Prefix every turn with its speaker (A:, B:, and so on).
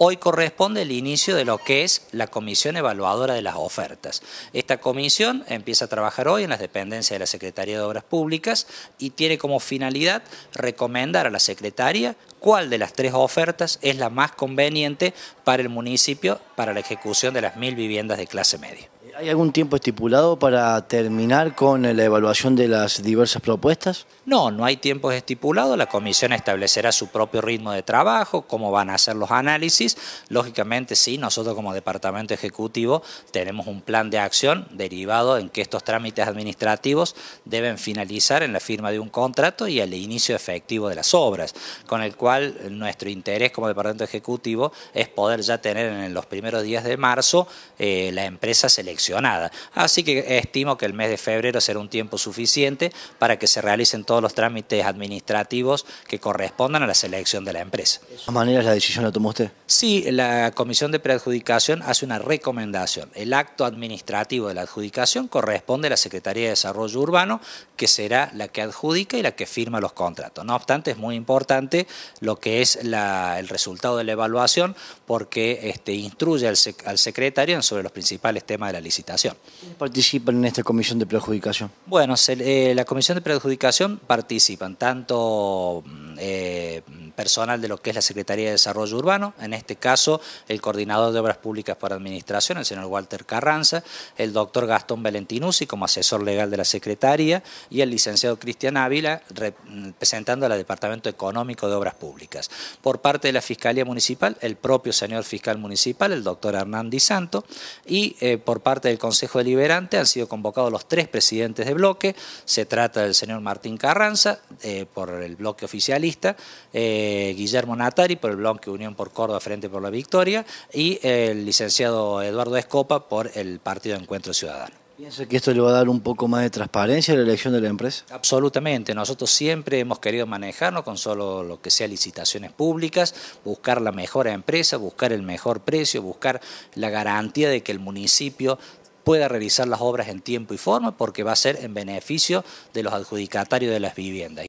A: hoy corresponde el inicio de lo que es la Comisión Evaluadora de las Ofertas. Esta comisión empieza a trabajar hoy en las dependencias de la Secretaría de Obras Públicas y tiene como finalidad recomendar a la Secretaría cuál de las tres ofertas es la más conveniente para el municipio para la ejecución de las mil viviendas de clase media.
B: ¿Hay algún tiempo estipulado para terminar con la evaluación de las diversas propuestas?
A: No, no hay tiempo estipulado, La comisión establecerá su propio ritmo de trabajo, cómo van a hacer los análisis. Lógicamente, sí, nosotros como Departamento Ejecutivo tenemos un plan de acción derivado en que estos trámites administrativos deben finalizar en la firma de un contrato y el inicio efectivo de las obras, con el cual nuestro interés como Departamento Ejecutivo es poder ya tener en los primeros días de marzo eh, la empresa seleccionada Así que estimo que el mes de febrero será un tiempo suficiente para que se realicen todos los trámites administrativos que correspondan a la selección de la empresa. ¿De
B: todas maneras la decisión la tomó usted?
A: Sí, la Comisión de Preadjudicación hace una recomendación. El acto administrativo de la adjudicación corresponde a la Secretaría de Desarrollo Urbano, que será la que adjudica y la que firma los contratos. No obstante, es muy importante lo que es el resultado de la evaluación porque este, instruye al, al secretario sobre los principales temas de la licitación.
B: ¿Participan en esta comisión de prejudicación?
A: Bueno, eh, la comisión de prejudicación participan tanto mm, eh, personal de lo que es la Secretaría de Desarrollo Urbano, en este caso el coordinador de Obras Públicas por Administración, el señor Walter Carranza, el doctor Gastón y como asesor legal de la Secretaría y el licenciado Cristian Ávila representando al Departamento Económico de Obras Públicas. Por parte de la Fiscalía Municipal, el propio señor fiscal municipal, el doctor Hernán Di Santo, y eh, por parte del Consejo Deliberante han sido convocados los tres presidentes de bloque, se trata del señor Martín Carranza, eh, por el bloque oficialista, eh, eh, Guillermo Natari por el bloque Unión por Córdoba Frente por la Victoria y el licenciado Eduardo Escopa por el Partido Encuentro Ciudadano.
B: ¿Piensa que esto le va a dar un poco más de transparencia a la elección de la empresa?
A: Absolutamente. Nosotros siempre hemos querido manejarnos con solo lo que sea licitaciones públicas, buscar la mejor empresa, buscar el mejor precio, buscar la garantía de que el municipio pueda realizar las obras en tiempo y forma porque va a ser en beneficio de los adjudicatarios de las viviendas.